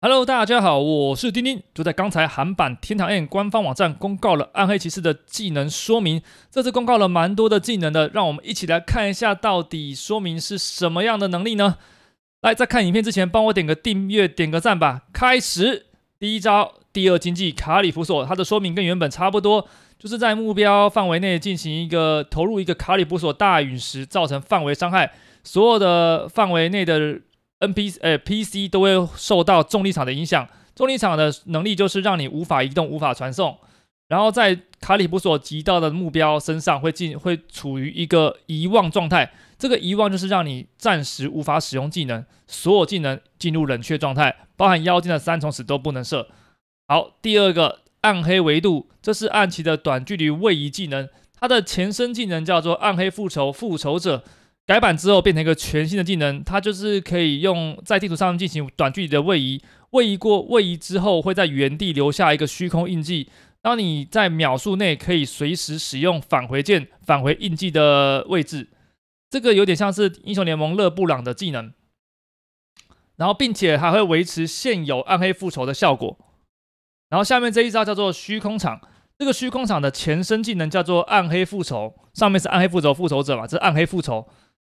Hello，大家好，我是丁丁。就在刚才，韩版《天堂 N 官方网站公告了暗黑骑士的技能说明，这次公告了蛮多的技能的，让我们一起来看一下到底说明是什么样的能力呢？来，在看影片之前，帮我点个订阅，点个赞吧。开始，第一招，第二经济卡里弗索，它的说明跟原本差不多，就是在目标范围内进行一个投入一个卡里弗索大陨石，造成范围伤害，所有的范围内的。N P 呃 P C 都会受到重力场的影响，重力场的能力就是让你无法移动、无法传送，然后在卡里布所及到的目标身上会进会处于一个遗忘状态，这个遗忘就是让你暂时无法使用技能，所有技能进入冷却状态，包含妖精的三重死都不能射。好，第二个暗黑维度，这是暗骑的短距离位移技能，它的前身技能叫做暗黑复仇复仇者。改版之后变成一个全新的技能，它就是可以用在地图上进行短距离的位移，位移过位移之后会在原地留下一个虚空印记，当你在秒数内可以随时使用返回键返回印记的位置，这个有点像是英雄联盟勒布朗的技能，然后并且还会维持现有暗黑复仇的效果，然后下面这一招叫做虚空场，这个虚空场的前身技能叫做暗黑复仇，上面是暗黑复仇复仇者嘛，这是暗黑复仇。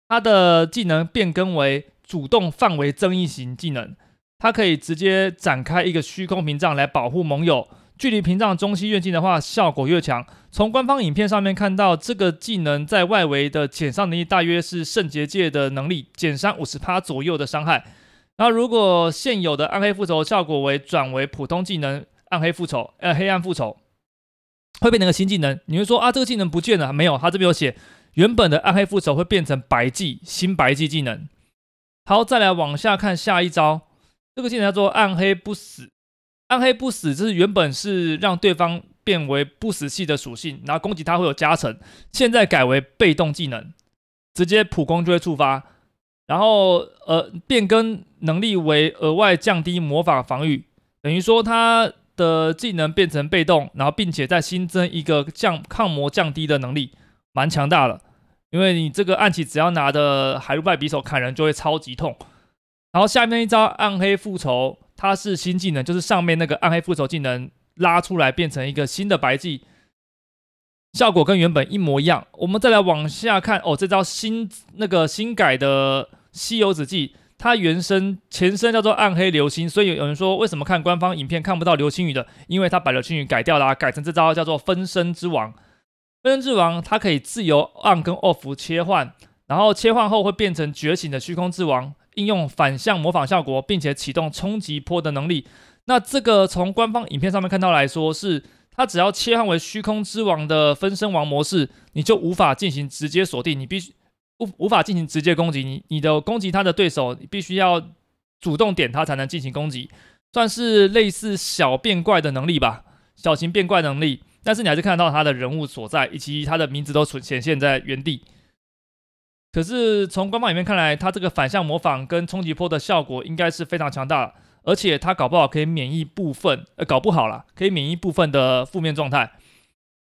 他的技能变更为主动范围增益型技能，他可以直接展开一个虚空屏障来保护盟友，距离屏障中心越近的话，效果越强。从官方影片上面看到，这个技能在外围的减伤能力大约是圣结界的能力减伤五十趴左右的伤害。那如果现有的暗黑复仇效果为转为普通技能，暗黑复仇呃黑暗复仇会被成个新技能？你会说啊，这个技能不见了？没有，他这边有写。原本的暗黑复仇会变成白技新白技技能，好，再来往下看下一招，这个技能叫做暗黑不死。暗黑不死就是原本是让对方变为不死系的属性，然后攻击他会有加成，现在改为被动技能，直接普攻就会触发。然后呃，变更能力为额外降低魔法防御，等于说他的技能变成被动，然后并且再新增一个降抗魔降低的能力。蛮强大的，因为你这个暗器只要拿的海陆拜匕首砍人就会超级痛。然后下面一招暗黑复仇，它是新技能，就是上面那个暗黑复仇技能拉出来变成一个新的白技，效果跟原本一模一样。我们再来往下看，哦，这招新那个新改的西游子技，它原生前身叫做暗黑流星，所以有人说为什么看官方影片看不到流星雨的？因为它把流星雨改掉了，改成这招叫做分身之王。分身之王，它可以自由 on 跟 off 切换，然后切换后会变成觉醒的虚空之王，应用反向模仿效果，并且启动冲击波的能力。那这个从官方影片上面看到来说，是它只要切换为虚空之王的分身王模式，你就无法进行直接锁定，你必须无无法进行直接攻击，你你的攻击他的对手，你必须要主动点他才能进行攻击，算是类似小变怪的能力吧，小型变怪能力。但是你还是看得到他的人物所在以及他的名字都显现在原地。可是从官方里面看来，他这个反向模仿跟冲击波的效果应该是非常强大，而且他搞不好可以免疫部分，呃，搞不好了，可以免疫部分的负面状态。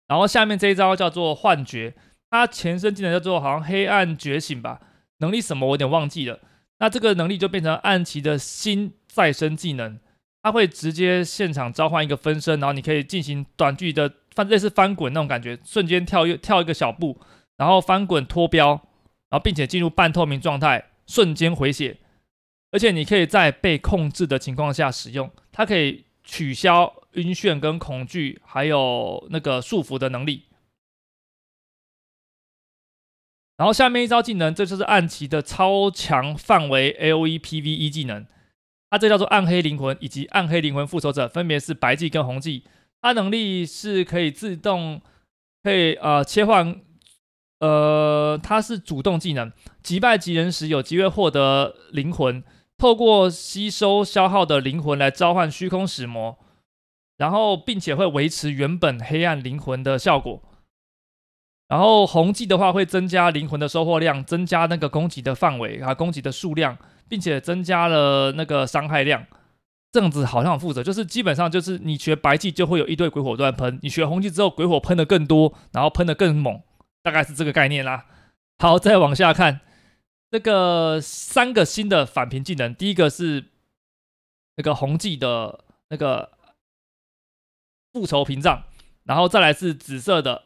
然后下面这一招叫做幻觉，它前身技能叫做好像黑暗觉醒吧，能力什么我有点忘记了。那这个能力就变成暗奇的新再生技能。他会直接现场召唤一个分身，然后你可以进行短距离的翻，类似翻滚那种感觉，瞬间跳跃跳一个小步，然后翻滚脱标，然后并且进入半透明状态，瞬间回血，而且你可以在被控制的情况下使用，它可以取消晕眩跟恐惧，还有那个束缚的能力。然后下面一招技能，这就是暗棋的超强范围 A O E p v E 技能。啊、这叫做暗黑灵魂，以及暗黑灵魂复仇者，分别是白祭跟红祭。它能力是可以自动，可以呃切换，呃，它是主动技能。击败敌人时有机会获得灵魂，透过吸收消耗的灵魂来召唤虚空使魔，然后并且会维持原本黑暗灵魂的效果。然后红剂的话会增加灵魂的收获量，增加那个攻击的范围啊，攻击的数量。并且增加了那个伤害量，这样子好像很负责，就是基本上就是你学白技就会有一堆鬼火乱喷，你学红技之后鬼火喷的更多，然后喷的更猛，大概是这个概念啦。好，再往下看，那个三个新的反屏技能，第一个是那个红技的那个复仇屏障，然后再来是紫色的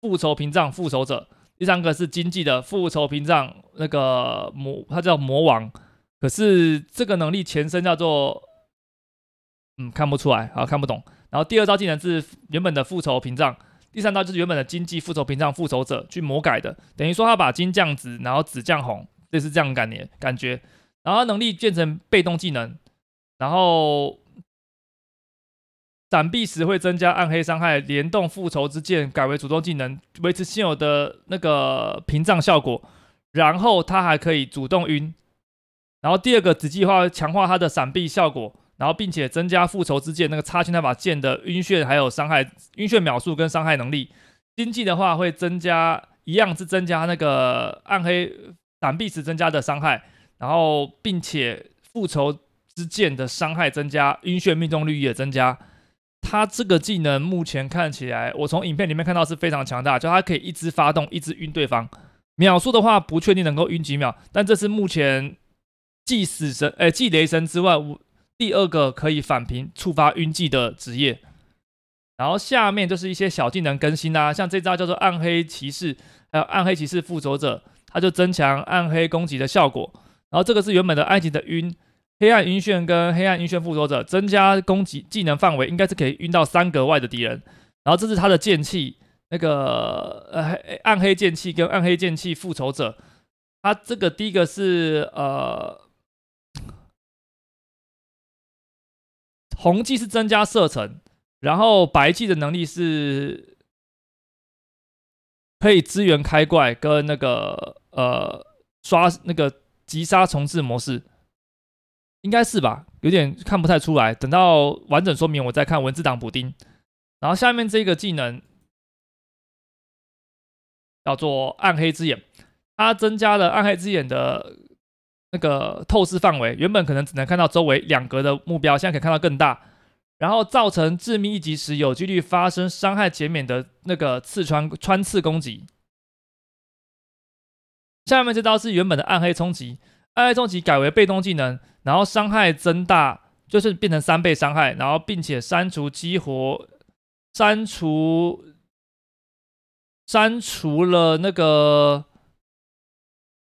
复仇屏障复仇者，第三个是金技的复仇屏障那个魔，它叫魔王。可是这个能力前身叫做，嗯，看不出来啊，看不懂。然后第二招技能是原本的复仇屏障，第三招就是原本的经济复仇屏障，复仇者去魔改的，等于说他把金降紫，然后紫降红，类似这样的概念感觉。然后能力变成被动技能，然后闪避时会增加暗黑伤害，联动复仇之剑改为主动技能，维持现有的那个屏障效果。然后他还可以主动晕。然后第二个，子计划强化它的闪避效果，然后并且增加复仇之剑那个插进那把剑的晕眩还有伤害、晕眩秒数跟伤害能力。经济的话会增加，一样是增加那个暗黑闪避时增加的伤害，然后并且复仇之剑的伤害增加、晕眩命中率也增加。它这个技能目前看起来，我从影片里面看到是非常强大，就它可以一直发动，一直晕对方。秒数的话不确定能够晕几秒，但这是目前。继死神、哎，继雷神之外，第二个可以反平触发晕技的职业。然后下面就是一些小技能更新啊，像这招叫做“暗黑骑士”，还有“暗黑骑士复仇者”，它就增强暗黑攻击的效果。然后这个是原本的埃及的晕，黑暗晕眩跟黑暗晕眩复仇者，增加攻击技能范围，应该是可以晕到三格外的敌人。然后这是他的剑气，那个呃，暗黑剑气跟暗黑剑气复仇者，它这个第一个是呃。红技是增加射程，然后白技的能力是可以支援开怪跟那个呃刷那个击杀重置模式，应该是吧？有点看不太出来，等到完整说明我再看文字档补丁。然后下面这个技能叫做暗黑之眼，它增加了暗黑之眼的。那个透视范围原本可能只能看到周围两格的目标，现在可以看到更大。然后造成致命一击时有几率发生伤害减免的那个刺穿穿刺攻击。下面这招是原本的暗黑冲击，暗黑冲击改为被动技能，然后伤害增大，就是变成三倍伤害，然后并且删除激活，删除删除了那个。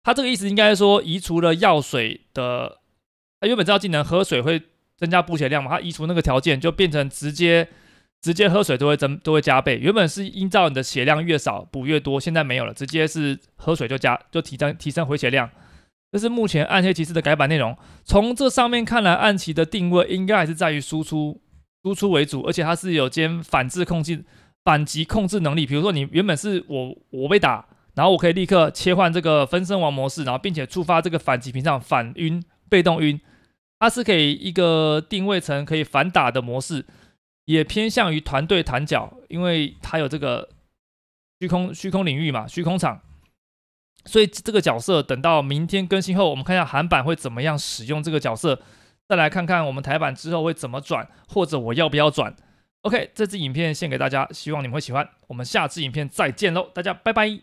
他这个意思应该说，移除了药水的，他原本这技能喝水会增加补血量嘛，他移除那个条件，就变成直接直接喝水都会增都会加倍。原本是依照你的血量越少补越多，现在没有了，直接是喝水就加就提升提升回血量。这是目前暗黑骑士的改版内容。从这上面看来，暗骑的定位应该还是在于输出输出为主，而且它是有兼反制控制反击控制能力。比如说你原本是我我被打。然后我可以立刻切换这个分身王模式，然后并且触发这个反击屏障反晕被动晕，它是可以一个定位成可以反打的模式，也偏向于团队弹脚，因为它有这个虚空虚空领域嘛虚空场，所以这个角色等到明天更新后，我们看一下韩版会怎么样使用这个角色，再来看看我们台版之后会怎么转，或者我要不要转？OK，这支影片献给大家，希望你们会喜欢。我们下次影片再见喽，大家拜拜。